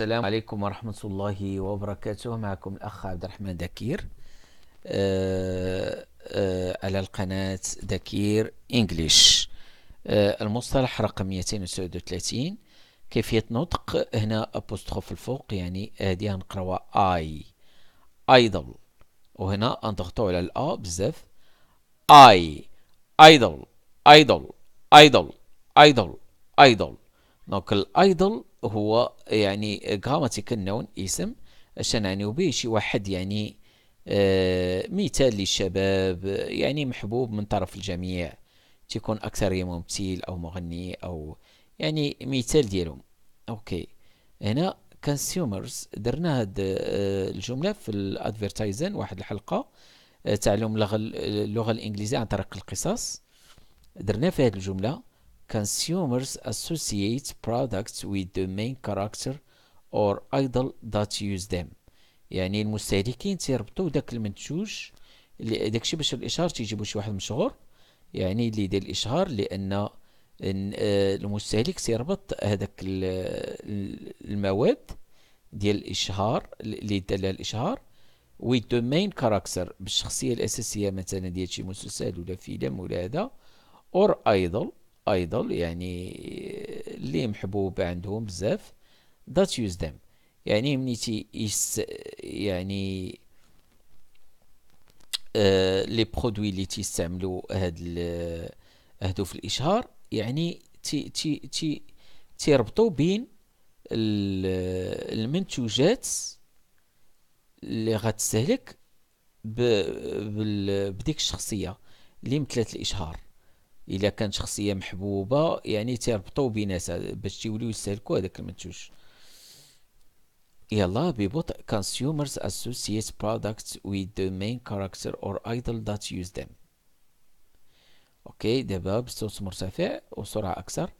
السلام عليكم ورحمة الله وبركاته معكم الأخ عبد الرحمن دكير آه، آه، على القناة دكير إنجليش آه، المصطلح رقم 239 كيفية نطق هنا أبوستخوف الفوق يعني هذه نقراوها آي أيضل وهنا نضغطوا على الأ بزاف آي أيضل أيضل أيضل أيضل أيضل دونك الأيضل هو يعني غراماتيك النون اسم عشان نعنيو به شي واحد يعني آه، مثال للشباب يعني محبوب من طرف الجميع تيكون أكثر ممثل أو مغني أو يعني مثال ديالهم أوكي هنا كونسيومرز درنا هاد آه، الجمله في الادفيرتايزن واحد الحلقه آه، تعلم اللغه اللغه الانجليزيه عن طريق القصص درنا في هاد الجمله consumers associate products with the main character or idol that use them يعني المستهلكين تيربطوا داك المنتوج داكشي باش الاشهار تيجيبو شي واحد مشهور يعني اللي يدير الاشهار لان آه، المستهلك تيربط هذاك المواد ديال الاشهار اللي دلها الاشهار وي دو مين كاركتر بالشخصيه الاساسيه مثلا ديال شي مسلسل ولا فيلم ولا هذا اور ايدول ايدل يعني اللي محبوب عندهم بزاف ذات يوز ديم يعني ملي تي يعني آه، لي برودوي اللي تيستعملوا هاد هادو في الاشهار يعني تي تي تي تيربطوا بين المنتوجات اللي غتستهلك بديك الشخصيه اللي مثلت الاشهار الا كانت شخصيه محبوبه يعني تربطوا بناس باش تيوليو يستهلكوا هذاك المنتوج يلا ببطء consumers associate products with the main character or idol that use them اوكي دابا بصوت مرتفع وسرعه اكثر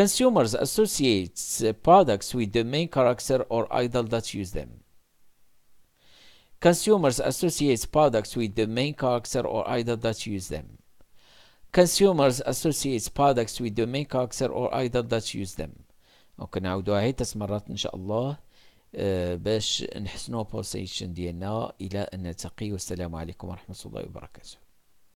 consumers associate products with the main character or idol that use them consumers associate products with the main character or idol that use them consumers associate products with the main character or idol that use them ممكن نعاودوها هي مرات ان شاء الله آه باش نحسنوا بوسيشن ديالنا الى ان نلتقي والسلام عليكم ورحمه الله وبركاته